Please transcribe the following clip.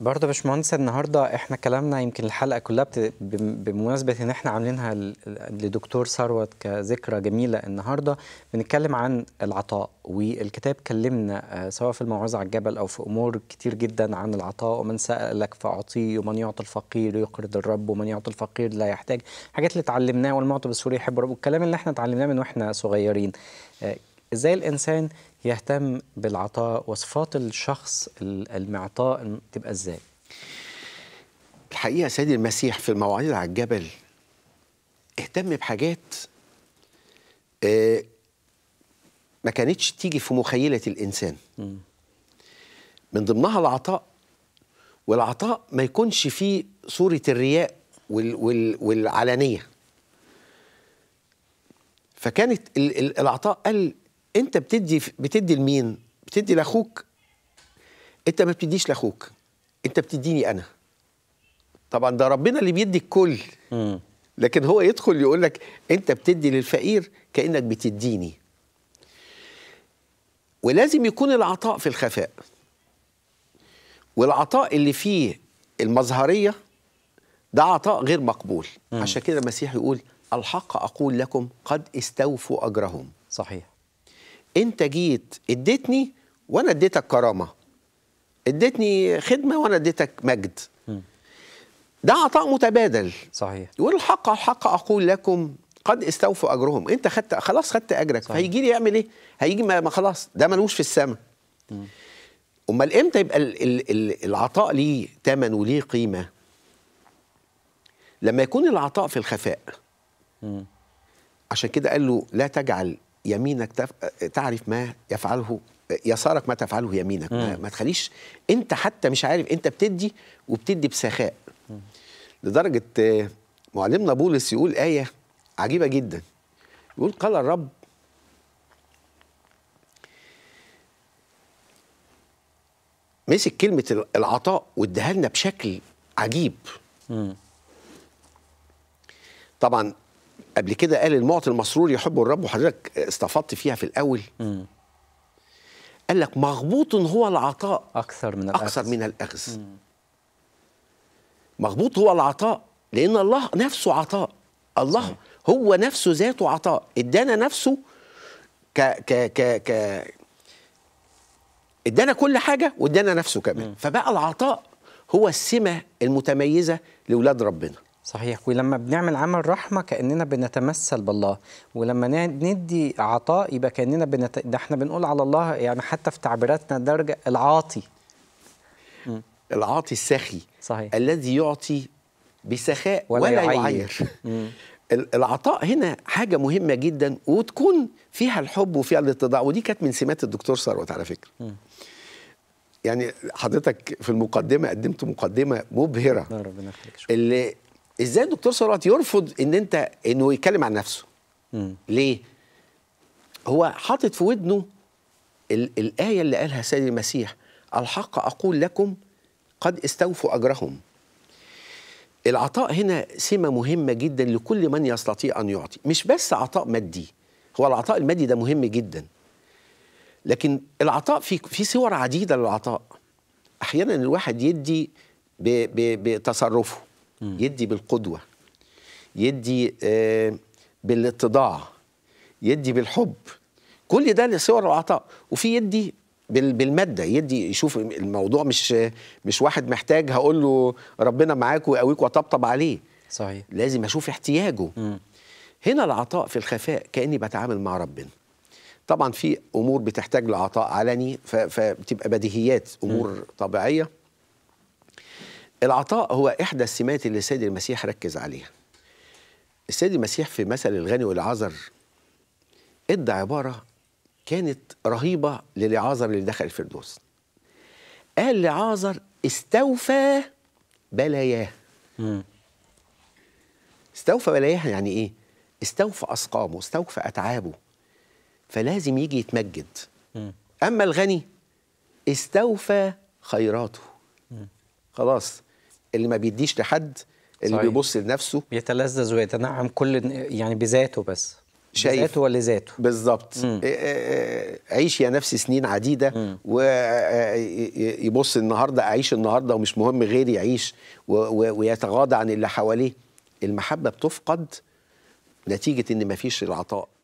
برضه باشمهندس النهارده احنا كلامنا يمكن الحلقه كلها بت... بمناسبه ان احنا عاملينها لدكتور ثروت كذكرى جميله النهارده بنتكلم عن العطاء والكتاب كلمنا آه، سواء في الموعظه على الجبل او في امور كتير جدا عن العطاء ومن سالك فاعطيه ومن يعطي الفقير يقرض الرب ومن يعطي الفقير لا يحتاج حاجات اللي اتعلمناها والمعطي بالسوري يحب الرب والكلام اللي احنا اتعلمناه من واحنا صغيرين آه، ازاي الانسان يهتم بالعطاء وصفات الشخص المعطاء تبقى ازاي الحقيقه سيد المسيح في المواعيد على الجبل اهتم بحاجات آه ما كانتش تيجي في مخيله الانسان من ضمنها العطاء والعطاء ما يكونش فيه صوره الرياء وال وال والعلانيه فكانت العطاء قال انت بتدي بتدي لمين بتدي لاخوك انت ما بتديش لاخوك انت بتديني انا طبعا ده ربنا اللي بيدي الكل لكن هو يدخل يقول لك انت بتدي للفقير كانك بتديني ولازم يكون العطاء في الخفاء والعطاء اللي فيه المظهريه ده عطاء غير مقبول عشان كده المسيح يقول الحق اقول لكم قد استوفوا اجرهم صحيح انت جيت اديتني وانا اديتك كرامه اديتني خدمه وانا اديتك مجد ده عطاء متبادل صحيح والحق الحق اقول لكم قد استوفوا اجرهم انت خدت خلاص خدت اجرك صحيح. فهيجي لي يعمل ايه هيجي ما, خلاص ده ملوش في السماء امال امتى يبقى العطاء ليه ثمن وليه قيمه لما يكون العطاء في الخفاء م. عشان كده قال له لا تجعل يمينك تف... تعرف ما يفعله يسارك ما تفعله يمينك ما, ما تخليش انت حتى مش عارف انت بتدي وبتدي بسخاء لدرجه معلمنا بولس يقول ايه عجيبه جدا يقول قال الرب مسك كلمه العطاء واداها لنا بشكل عجيب طبعا قبل كده قال المعطي المسرور يحب الرب وحضرتك استفضت فيها في الاول قال لك مغبوط هو العطاء اكثر من الاخذ اكثر من الاخذ مغبوط هو العطاء لان الله نفسه عطاء الله هو نفسه ذاته عطاء ادانا نفسه ك ك ك ك ادانا كل حاجه وادانا نفسه كمان فبقى العطاء هو السمه المتميزه لاولاد ربنا صحيح ولما بنعمل عمل رحمه كاننا بنتمثل بالله ولما ندي عطاء يبقى كاننا بنت... ده احنا بنقول على الله يعني حتى في تعبيراتنا درجه العاطي م. العاطي السخي صحيح الذي يعطي بسخاء ولا, ولا يعير, يعير. العطاء هنا حاجة مهمة جدا وتكون فيها الحب وفيها الاتضاع ودي كانت من سمات الدكتور ثروت على فكرة م. يعني حضرتك في المقدمة قدمت مقدمة مبهرة اللي ازاي الدكتور ثروت يرفض ان انت انه يتكلم عن نفسه مم. ليه هو حاطط في ودنه ال الايه اللي قالها سيد المسيح الحق اقول لكم قد استوفوا اجرهم العطاء هنا سمه مهمه جدا لكل من يستطيع ان يعطي مش بس عطاء مادي هو العطاء المادي ده مهم جدا لكن العطاء في في صور عديده للعطاء احيانا الواحد يدي بتصرفه يدي بالقدوه يدي آه، بالاتضاع يدي بالحب كل ده لصور العطاء وفي يدي بالماده يدي يشوف الموضوع مش مش واحد محتاج هقول له ربنا معاك ويقويك واطبطب عليه صحيح لازم اشوف احتياجه م. هنا العطاء في الخفاء كاني بتعامل مع ربنا طبعا في امور بتحتاج لعطاء علني فبتبقى بديهيات امور م. طبيعيه العطاء هو إحدى السمات اللي السيد المسيح ركز عليها السيد المسيح في مثل الغني والعذر ادى عبارة كانت رهيبة للعازر اللي دخل الفردوس قال لعازر استوفى بلاياه استوفى بلاياه يعني ايه استوفى اسقامه استوفى اتعابه فلازم يجي يتمجد م. اما الغني استوفى خيراته م. خلاص اللي ما بيديش لحد اللي صحيح. بيبص لنفسه بيتلذذ ويتنعم كل يعني بذاته بس شايف بذاته ولذاته بالظبط إيه، إيه، إيه، عيش يا نفسي سنين عديده ويبص آه، آه، النهارده اعيش النهارده ومش مهم غيري يعيش ويتغاضى عن اللي حواليه المحبه بتفقد نتيجه ان مفيش العطاء